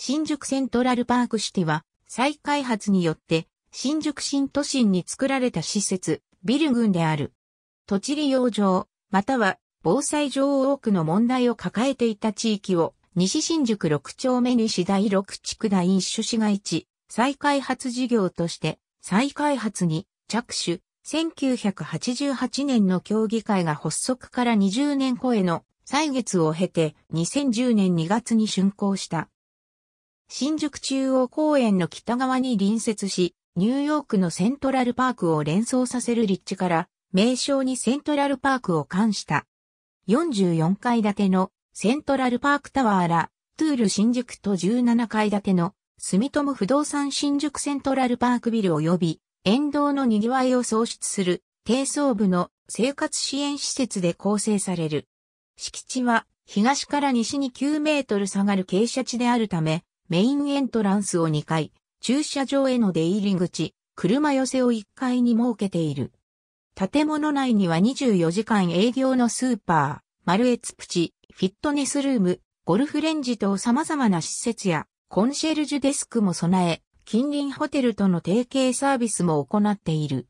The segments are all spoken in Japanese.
新宿セントラルパークシティは、再開発によって、新宿新都心に作られた施設、ビル群である。土地利用上、または防災上多くの問題を抱えていた地域を、西新宿六丁目西第六地区第一種市街地、再開発事業として、再開発に着手、1988年の協議会が発足から20年超えの歳月を経て2010年2月に竣工した。新宿中央公園の北側に隣接し、ニューヨークのセントラルパークを連想させる立地から、名称にセントラルパークを冠した。44階建てのセントラルパークタワーら、トゥール新宿と17階建ての住友不動産新宿セントラルパークビル及び、沿道の賑わいを創出する低層部の生活支援施設で構成される。敷地は東から西に9メートル下がる傾斜地であるため、メインエントランスを2階、駐車場への出入り口、車寄せを1階に設けている。建物内には24時間営業のスーパー、マルエツプチ、フィットネスルーム、ゴルフレンジ等様々な施設やコンシェルジュデスクも備え、近隣ホテルとの提携サービスも行っている。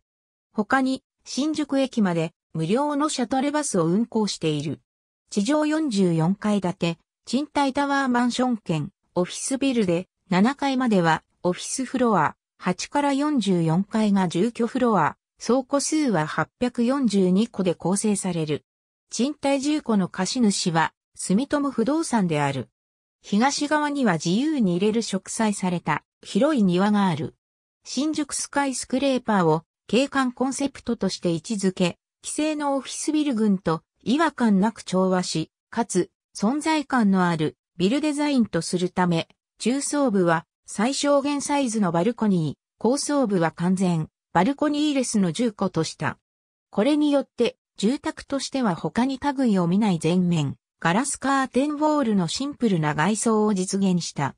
他に、新宿駅まで無料のシャトルバスを運行している。地上44階建て、賃貸タワーマンション券。オフィスビルで、7階まではオフィスフロア、8から44階が住居フロア、倉庫数は842個で構成される。賃貸住戸の貸主は、住友不動産である。東側には自由に入れる植栽された広い庭がある。新宿スカイスクレーパーを景観コンセプトとして位置づけ、規制のオフィスビル群と違和感なく調和し、かつ存在感のあるビルデザインとするため、中層部は最小限サイズのバルコニー、高層部は完全、バルコニーレスの住戸とした。これによって、住宅としては他に類を見ない全面、ガラスカーテンウォールのシンプルな外装を実現した。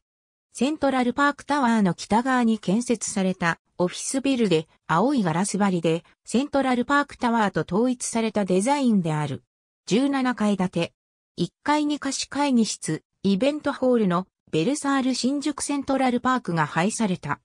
セントラルパークタワーの北側に建設されたオフィスビルで青いガラス張りでセントラルパークタワーと統一されたデザインである。17階建て。1階に貸し会議室、イベントホールのベルサール新宿セントラルパークが廃された。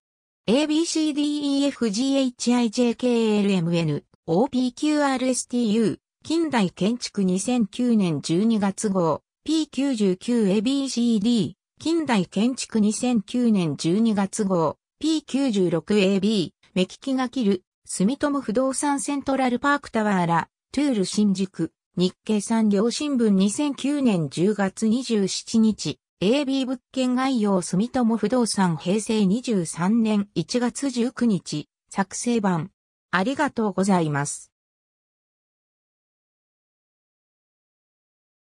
ABCDEFGHIJKLMN OPQRSTU 近代建築2009年12月号 P99ABCD 近代建築2009年12月号 P96AB 目利きが切る住友不動産セントラルパークタワーラトゥール新宿日経産業新聞2009年10月27日、AB 物件概要住友不動産平成23年1月19日、作成版。ありがとうございます。